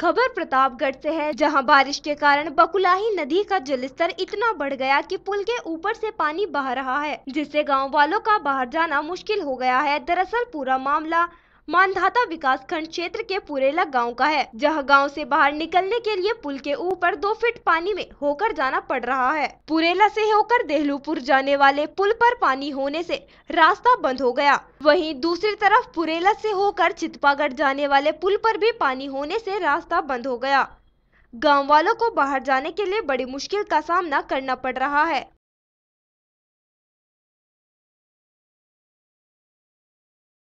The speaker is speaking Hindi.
खबर प्रतापगढ़ से है जहां बारिश के कारण बकुलाही नदी का जलस्तर इतना बढ़ गया कि पुल के ऊपर से पानी बह रहा है जिससे गांव वालों का बाहर जाना मुश्किल हो गया है दरअसल पूरा मामला मानधाता विकास खंड क्षेत्र के पुरेला गांव का है जहां गांव से बाहर निकलने के लिए पुल के ऊपर दो फीट पानी में होकर जाना पड़ रहा है पुरेला से होकर देहलूपुर जाने वाले पुल पर पानी होने से रास्ता बंद हो गया वहीं दूसरी तरफ पुरेला से होकर चितपागढ़ जाने वाले पुल पर भी पानी होने से रास्ता बंद हो गया गाँव वालों को बाहर जाने के लिए बड़ी मुश्किल का सामना करना पड़ रहा है